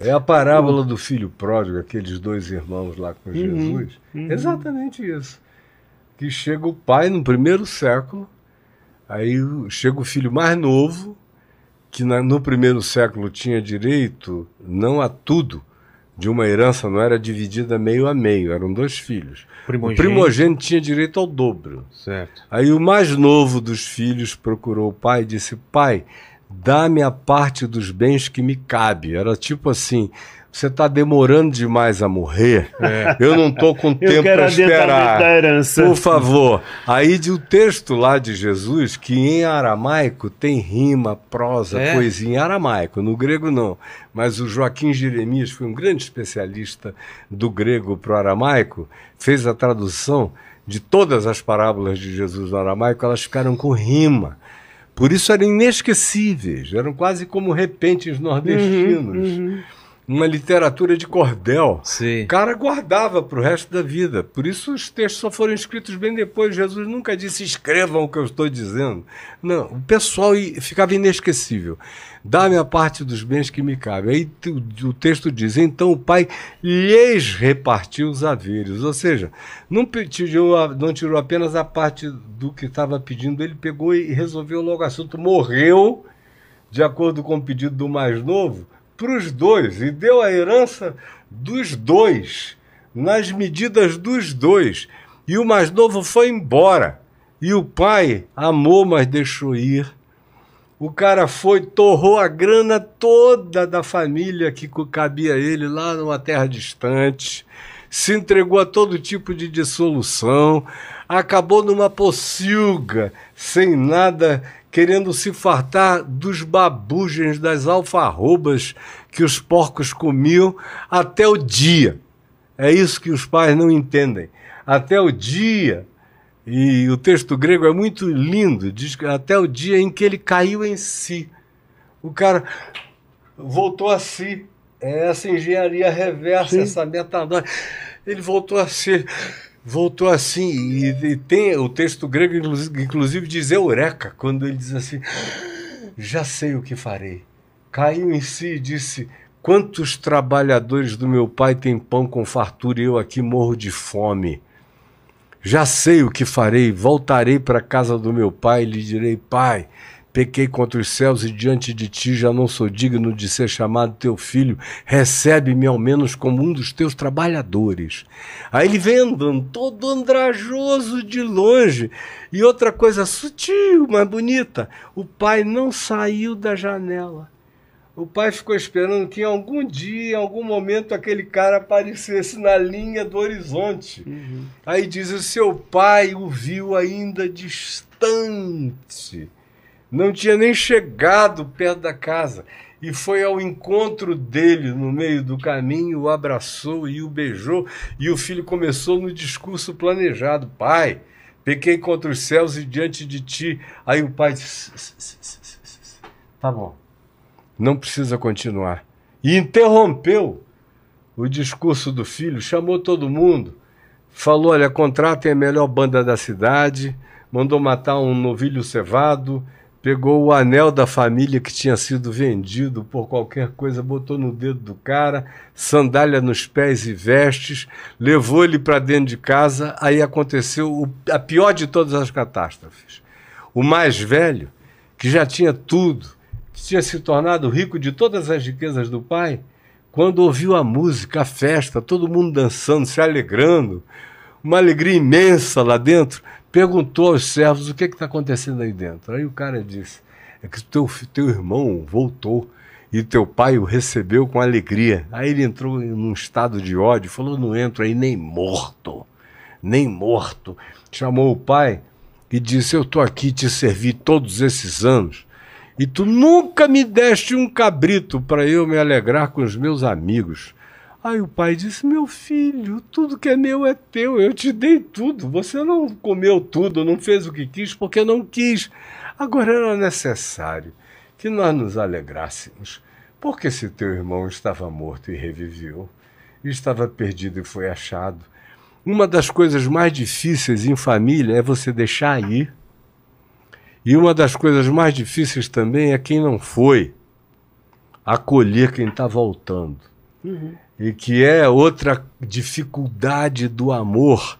É a parábola do filho pródigo, aqueles dois irmãos lá com uhum, Jesus. Uhum, uhum. Exatamente isso. Que chega o pai no primeiro século, aí chega o filho mais novo, que na, no primeiro século tinha direito não a tudo, de uma herança não era dividida meio a meio, eram dois filhos. Primogênito. O primogênito tinha direito ao dobro. Certo. Aí o mais novo dos filhos procurou o pai e disse: Pai, dá-me a parte dos bens que me cabe. Era tipo assim, você está demorando demais a morrer. É. Eu não estou com tempo para esperar. Da herança. Por favor. Aí de o um texto lá de Jesus, que em aramaico tem rima, prosa, é. poesia em aramaico, no grego não. Mas o Joaquim Jeremias foi um grande especialista do grego para o aramaico, fez a tradução de todas as parábolas de Jesus no aramaico, elas ficaram com rima. Por isso eram inesquecíveis, eram quase como repentes nordestinos. Uhum, uhum uma literatura de cordel. Sim. O cara guardava para o resto da vida. Por isso os textos só foram escritos bem depois. Jesus nunca disse escrevam o que eu estou dizendo. Não, o pessoal ficava inesquecível. Dá-me a parte dos bens que me cabe. Aí o texto diz: então o pai lhes repartiu os haveres. Ou seja, não tirou, não tirou apenas a parte do que estava pedindo, ele pegou e resolveu logo o assunto. Morreu, de acordo com o pedido do mais novo para os dois e deu a herança dos dois, nas medidas dos dois. E o mais novo foi embora. E o pai amou, mas deixou ir. O cara foi, torrou a grana toda da família que cabia ele lá numa terra distante, se entregou a todo tipo de dissolução, acabou numa pocilga, sem nada querendo se fartar dos babugens, das alfarrobas que os porcos comiam até o dia. É isso que os pais não entendem. Até o dia, e o texto grego é muito lindo, diz que até o dia em que ele caiu em si. O cara voltou a si. É essa engenharia reversa, Sim. essa metadose. Ele voltou a si voltou assim. E, e tem o texto grego, inclusive, diz Eureka, quando ele diz assim: Já sei o que farei. Caiu em si e disse: Quantos trabalhadores do meu pai têm pão com fartura e eu aqui morro de fome? Já sei o que farei. Voltarei para a casa do meu pai e lhe direi: Pai Pequei contra os céus e diante de ti já não sou digno de ser chamado teu filho. Recebe-me ao menos como um dos teus trabalhadores. Aí ele vem andando, todo andrajoso de longe. E outra coisa sutil, mas bonita: o pai não saiu da janela. O pai ficou esperando que em algum dia, em algum momento, aquele cara aparecesse na linha do horizonte. Uhum. Aí diz: o seu pai o viu ainda distante não tinha nem chegado perto da casa e foi ao encontro dele no meio do caminho, o abraçou e o beijou, e o filho começou no discurso planejado: Pai, pequei contra os céus e diante de ti. Aí o pai disse: Tá bom, não precisa continuar. E interrompeu o discurso do filho, chamou todo mundo, falou: Olha, contratem a melhor banda da cidade, mandou matar um novilho cevado pegou o anel da família que tinha sido vendido por qualquer coisa, botou no dedo do cara, sandália nos pés e vestes, levou ele para dentro de casa. Aí aconteceu o, a pior de todas as catástrofes. O mais velho, que já tinha tudo, que tinha se tornado rico de todas as riquezas do pai, quando ouviu a música, a festa, todo mundo dançando, se alegrando, uma alegria imensa lá dentro, perguntou aos servos o que é está acontecendo aí dentro. Aí o cara disse: é que teu, teu irmão voltou e teu pai o recebeu com alegria. Aí ele entrou num estado de ódio, falou: não entro aí nem morto, nem morto. Chamou o pai e disse: eu estou aqui te servi todos esses anos. E tu nunca me deste um cabrito para eu me alegrar com os meus amigos. Aí o pai disse: Meu filho, tudo que é meu é teu, eu te dei tudo. Você não comeu tudo, não fez o que quis porque não quis. Agora era necessário que nós nos alegrássemos, porque se teu irmão estava morto e reviveu, estava perdido e foi achado. Uma das coisas mais difíceis em família é você deixar ir. E uma das coisas mais difíceis também é quem não foi acolher quem está voltando. Uhum. E que é outra dificuldade do amor.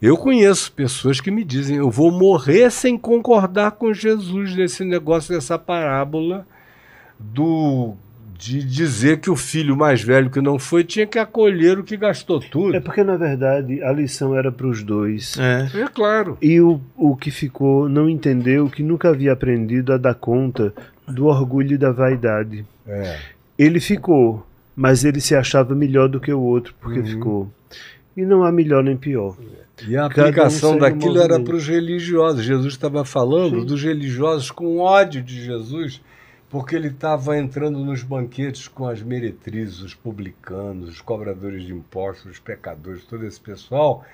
Eu conheço pessoas que me dizem: eu vou morrer sem concordar com Jesus nesse negócio, dessa parábola do de dizer que o filho mais velho que não foi tinha que acolher o que gastou tudo. É porque, na verdade, a lição era para os dois. É. é, claro. E o, o que ficou não entendeu que nunca havia aprendido a dar conta do orgulho e da vaidade. É. Ele ficou mas ele se achava melhor do que o outro porque uhum. ficou. E não há melhor nem pior. E a aplicação um daquilo era para os religiosos. Jesus estava falando Sim. dos religiosos com ódio de Jesus, porque ele estava entrando nos banquetes com as meretrizes, os publicanos, os cobradores de impostos, os pecadores, todo esse pessoal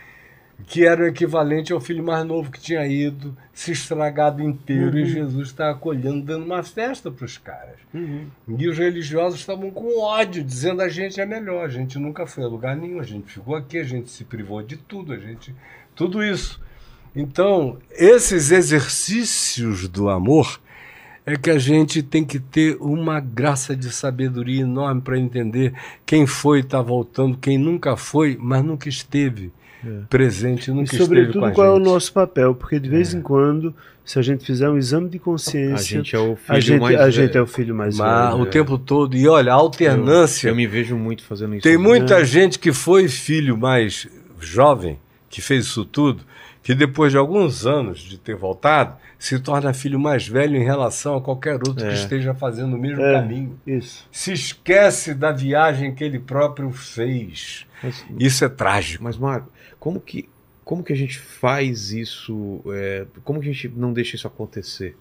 que era o equivalente ao filho mais novo que tinha ido, se estragado inteiro, uhum. e Jesus está acolhendo, dando uma festa para os caras. Uhum. E os religiosos estavam com ódio, dizendo a gente é melhor, a gente nunca foi a lugar nenhum, a gente ficou aqui, a gente se privou de tudo, a gente... Tudo isso. Então, esses exercícios do amor é que a gente tem que ter uma graça de sabedoria enorme para entender quem foi e está voltando, quem nunca foi, mas nunca esteve. É. presente no e que sobretudo esteve com qual é o nosso papel, porque de vez é. em quando, se a gente fizer um exame de consciência, a gente é o filho a gente, mais é, a gente é o filho mais Mas, velho. O né? tempo todo e olha, a alternância. Eu, eu me vejo muito fazendo isso. Tem muita é. gente que foi filho mais jovem que fez isso tudo, que depois de alguns anos de ter voltado, se torna filho mais velho em relação a qualquer outro é. que esteja fazendo o mesmo é, caminho. Isso. Se esquece da viagem que ele próprio fez. Mas, isso é trágico. Mas, Marco, como que, como que a gente faz isso? É, como que a gente não deixa isso acontecer?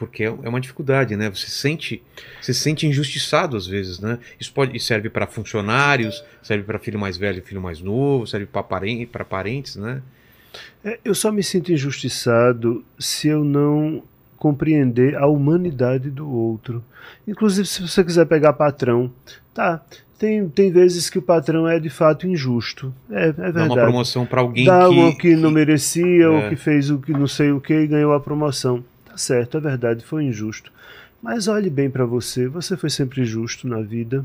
porque é, é uma dificuldade, né? Você sente, se sente injustiçado às vezes, né? Isso pode serve para funcionários, serve para filho mais velho, filho mais novo, serve para parente, para parentes, né? É, eu só me sinto injustiçado se eu não compreender a humanidade do outro. Inclusive, se você quiser pegar patrão, tá? Tem, tem vezes que o patrão é de fato injusto. É, é verdade. Dá uma promoção para alguém Dá que, que não merecia, é. ou que fez o que não sei o que e ganhou a promoção. Tá certo, é verdade, foi injusto. Mas olhe bem para você, você foi sempre justo na vida.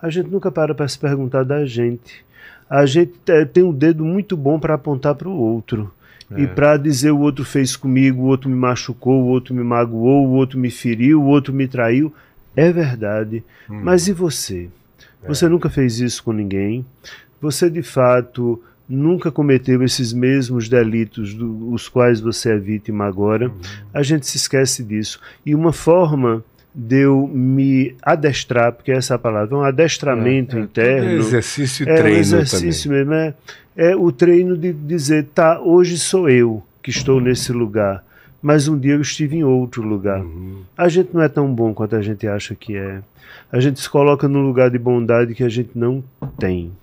A gente nunca para para se perguntar da gente. A gente tem um dedo muito bom para apontar para o outro. É. E para dizer o outro fez comigo, o outro me machucou, o outro me magoou, o outro me feriu, o outro me traiu. É verdade. Hum. Mas e você? É. Você nunca fez isso com ninguém. Você de fato nunca cometeu esses mesmos delitos do, quais você é vítima agora. Uhum. A gente se esquece disso. E uma forma de eu me adestrar, porque essa palavra é um adestramento é, é, interno. Exercício e é treino. Um exercício também. mesmo, é, é o treino de dizer, tá, hoje sou eu que estou uhum. nesse lugar, mas um dia eu estive em outro lugar. Uhum. A gente não é tão bom quanto a gente acha que é. A gente se coloca num lugar de bondade que a gente não tem.